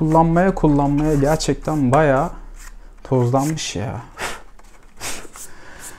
kullanmaya kullanmaya gerçekten baya tozlanmış ya.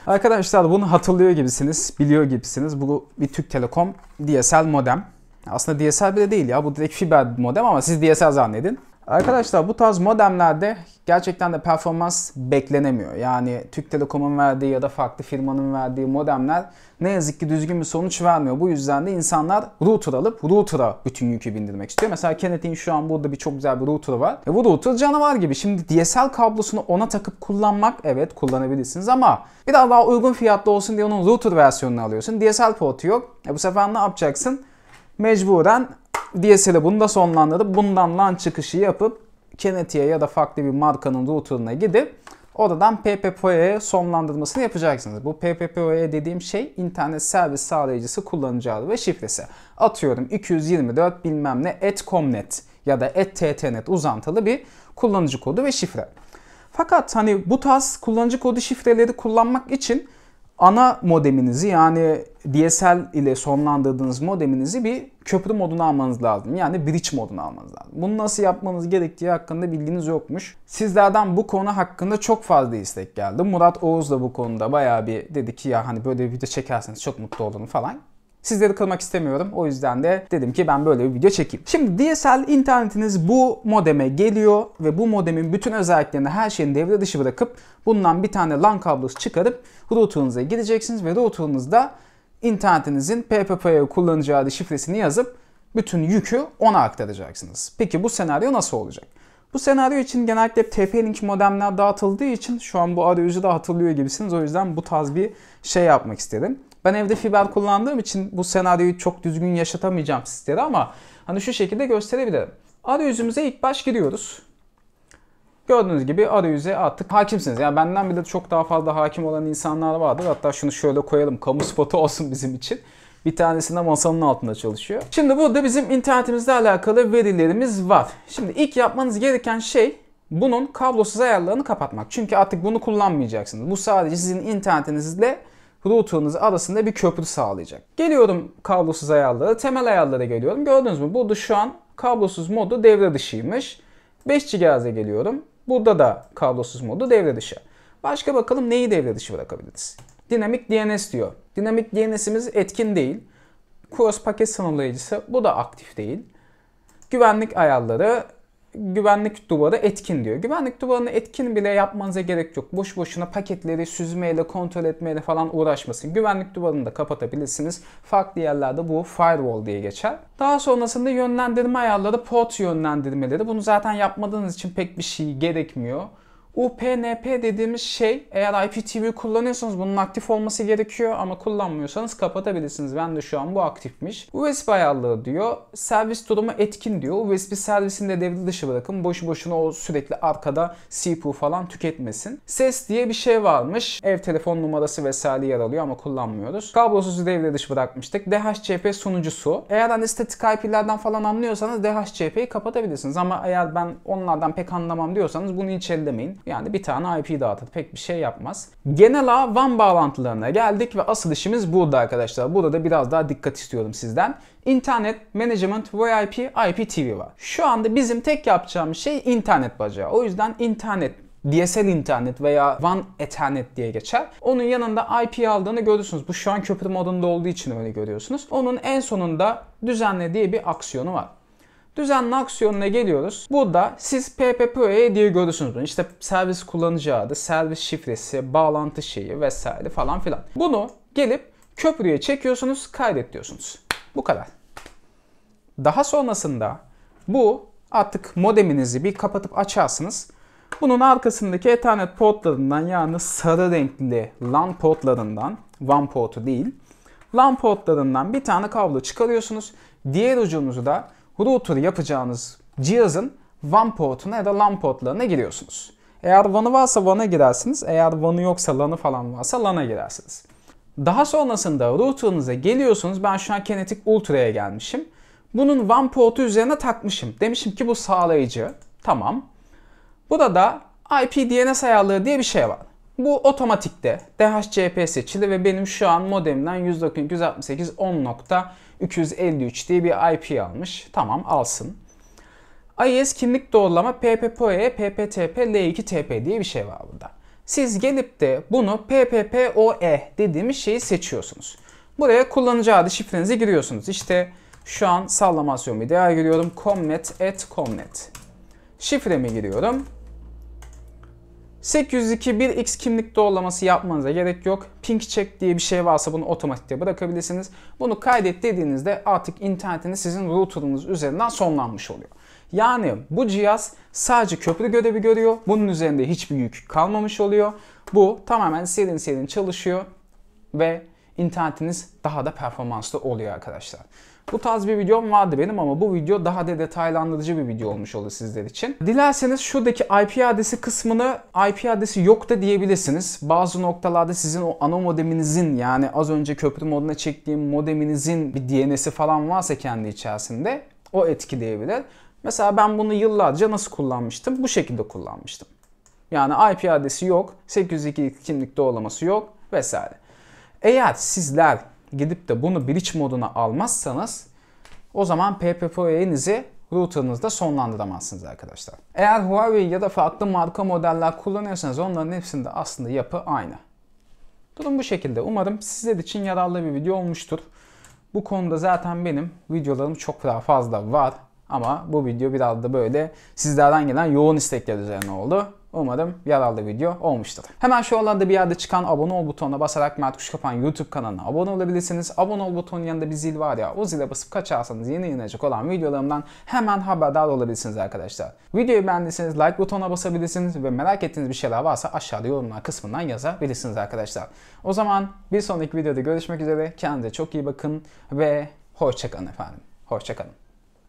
Arkadaşlar bunu hatırlıyor gibisiniz, biliyor gibisiniz. Bu bir Türk Telekom DSL modem. Aslında DSL bile değil ya. Bu direkt fiber modem ama siz DSL zannedin. Arkadaşlar bu tarz modemlerde gerçekten de performans beklenemiyor. Yani Türk Telekom'un verdiği ya da farklı firmanın verdiği modemler ne yazık ki düzgün bir sonuç vermiyor. Bu yüzden de insanlar router alıp router'a bütün yükü bindirmek istiyor. Mesela Kenneth'in şu an burada bir çok güzel bir router var. E bu router canavar gibi. Şimdi DSL kablosunu ona takıp kullanmak evet kullanabilirsiniz ama biraz daha uygun fiyatlı olsun diye onun router versiyonunu alıyorsun. DSL portu yok. E bu sefer ne yapacaksın? Mecburen DSL'i bunu da sonlandırıp bundan LAN çıkışı yapıp Kennety'ye ya da farklı bir markanın router'ına gidip oradan PPPoE sonlandırmasını yapacaksınız. Bu PPPoE dediğim şey internet servis sağlayıcısı kullanıcı adı ve şifresi. Atıyorum 224 bilmem ne et.com.net ya da et.ttnet uzantılı bir kullanıcı kodu ve şifre. Fakat hani bu tarz kullanıcı kodu şifreleri kullanmak için ana modeminizi yani DSL ile sonlandırdığınız modeminizi bir köprü moduna almanız lazım. Yani bridge moduna almanız lazım. Bunu nasıl yapmanız gerektiği hakkında bilginiz yokmuş. Sizlerden bu konu hakkında çok fazla istek geldi. Murat Oğuz da bu konuda bayağı bir dedi ki ya hani böyle bir video çekerseniz çok mutlu olurum falan. Sizleri kılmak istemiyorum. O yüzden de dedim ki ben böyle bir video çekeyim. Şimdi DSL internetiniz bu modeme geliyor ve bu modemin bütün özelliklerini her şeyini devre dışı bırakıp bundan bir tane LAN kablosu çıkarıp router'ınıza gideceksiniz ve router'ınızda internetinizin PPP'ye kullanacağı adı şifresini yazıp bütün yükü ona aktaracaksınız. Peki bu senaryo nasıl olacak? Bu senaryo için genellikle TP-Link modemler dağıtıldığı için şu an bu arayüzü de hatırlıyor gibisiniz. O yüzden bu tarz bir şey yapmak istedim. Ben evde fiber kullandığım için bu senaryoyu çok düzgün yaşatamayacağım sizlere ama hani şu şekilde gösterebilirim. Arayüzümüze ilk baş giriyoruz. Gördüğünüz gibi arayüze artık hakimsiniz. Yani benden bile çok daha fazla hakim olan insanlar vardır. Hatta şunu şöyle koyalım. Kamu spotu olsun bizim için. Bir tanesi de masanın altında çalışıyor. Şimdi burada bizim internetimizle alakalı verilerimiz var. Şimdi ilk yapmanız gereken şey bunun kablosuz ayarlarını kapatmak. Çünkü artık bunu kullanmayacaksınız. Bu sadece sizin internetinizle router'ınız arasında bir köprü sağlayacak. Geliyorum kablosuz ayarlara, temel ayarlara geliyorum. Gördünüz mü? Burada şu an kablosuz modu devre dışıymış. 5 GHz'e geliyorum. Burada da kablosuz modu devre dışı. Başka bakalım neyi devre dışı bırakabiliriz? Dinamik DNS diyor. Dinamik DNS'imiz etkin değil. Cross paket sınırlayıcısı bu da aktif değil. Güvenlik ayarları güvenlik duvarı etkin diyor. Güvenlik duvarını etkin bile yapmanıza gerek yok. Boş boşuna paketleri süzmeyle, kontrol etmeyle falan uğraşmasın. Güvenlik duvarını da kapatabilirsiniz. Farklı yerlerde bu firewall diye geçer. Daha sonrasında yönlendirme ayarları, port yönlendirmeleri. Bunu zaten yapmadığınız için pek bir şey gerekmiyor. UPnP dediğimiz şey eğer IPTV kullanıyorsanız bunun aktif olması gerekiyor ama kullanmıyorsanız kapatabilirsiniz. Ben de şu an bu aktifmiş. USB ayarlığı diyor. Servis durumu etkin diyor. USB servisini de devre dışı bırakın. Boşu boşuna o sürekli arkada CPU falan tüketmesin. Ses diye bir şey varmış. Ev telefon numarası vesaire yer alıyor ama kullanmıyoruz. Kablosuz devre dışı bırakmıştık. DHCP sunucusu. Eğer hani statik IP'lerden falan anlıyorsanız DHCP'yi kapatabilirsiniz. Ama eğer ben onlardan pek anlamam diyorsanız bunu hiç ellemeyin. Yani bir tane IP dağıtır. Pek bir şey yapmaz. Genel ağ WAN bağlantılarına geldik ve asıl işimiz burada arkadaşlar. Burada da biraz daha dikkat istiyorum sizden. İnternet Management VIP IPTV var. Şu anda bizim tek yapacağımız şey internet bacağı. O yüzden internet DSL internet veya WAN Ethernet diye geçer. Onun yanında IP aldığını görürsünüz. Bu şu an köprü modunda olduğu için öyle görüyorsunuz. Onun en sonunda düzenle diye bir aksiyonu var. Düzenli aksiyonuna geliyoruz. Bu da siz PPPoE diye görürsünüz bunu. İşte servis kullanıcı adı, servis şifresi, bağlantı şeyi vesaire falan filan. Bunu gelip köprüye çekiyorsunuz, kaydet diyorsunuz. Bu kadar. Daha sonrasında bu artık modeminizi bir kapatıp açarsınız. Bunun arkasındaki Ethernet portlarından yani sarı renkli LAN portlarından, WAN portu değil, LAN portlarından bir tane kablo çıkarıyorsunuz. Diğer ucunuzu da router yapacağınız cihazın WAN portuna ya da LAN portlarına giriyorsunuz. Eğer WAN'ı varsa WAN'a girersiniz. Eğer WAN'ı yoksa LAN'ı falan varsa LAN'a girersiniz. Daha sonrasında router'ınıza geliyorsunuz. Ben şu an Kinetic Ultra'ya gelmişim. Bunun WAN portu üzerine takmışım. Demişim ki bu sağlayıcı. Tamam. Burada da IP DNS ayarlığı diye bir şey var. Bu otomatikte DHCP seçili ve benim şu an modemden 192.168.10.253 diye bir IP almış. Tamam alsın. IIS e kimlik doğrulama PPPoE, PPTP, L2TP diye bir şey var burada. Siz gelip de bunu PPPoE dediğimiz şeyi seçiyorsunuz. Buraya kullanıcı adı şifrenizi giriyorsunuz. İşte şu an sallamasyon bir değer giriyorum. Comnet at comnet. Şifremi giriyorum. 8021X kimlik doğrulaması yapmanıza gerek yok. Pink check diye bir şey varsa bunu otomatikte bırakabilirsiniz. Bunu kaydet dediğinizde artık internetiniz sizin router'ınız üzerinden sonlanmış oluyor. Yani bu cihaz sadece köprü görevi görüyor. Bunun üzerinde hiçbir yük kalmamış oluyor. Bu tamamen serin serin çalışıyor ve internetiniz daha da performanslı oluyor arkadaşlar. Bu tarz bir videom vardı benim ama bu video daha da detaylandırıcı bir video olmuş oldu sizler için. Dilerseniz şuradaki IP adresi kısmını IP adresi yok da diyebilirsiniz. Bazı noktalarda sizin o ana modeminizin yani az önce köprü moduna çektiğim modeminizin bir DNS'i falan varsa kendi içerisinde o etkileyebilir. Mesela ben bunu yıllarca nasıl kullanmıştım? Bu şekilde kullanmıştım. Yani IP adresi yok, 802 kimlik doğlaması yok vesaire. Eğer sizler gidip de bunu bridge moduna almazsanız o zaman PPPo'yenizi router'ınızda sonlandıramazsınız arkadaşlar. Eğer Huawei ya da farklı marka modeller kullanıyorsanız onların hepsinde aslında yapı aynı. Durum bu şekilde. Umarım sizler için yararlı bir video olmuştur. Bu konuda zaten benim videolarım çok daha fazla var. Ama bu video biraz da böyle sizlerden gelen yoğun istekler üzerine oldu. Umarım yararlı video olmuştur. Hemen şu alanda bir yerde çıkan abone ol butonuna basarak Mert Kuşkapan YouTube kanalına abone olabilirsiniz. Abone ol butonun yanında bir zil var ya o zile basıp kaçarsanız yeni yayınlanacak olan videolarımdan hemen haberdar olabilirsiniz arkadaşlar. Videoyu beğendiyseniz like butonuna basabilirsiniz ve merak ettiğiniz bir şeyler varsa aşağıda yorumlar kısmından yazabilirsiniz arkadaşlar. O zaman bir sonraki videoda görüşmek üzere. Kendinize çok iyi bakın ve hoşçakalın efendim. Hoşçakalın.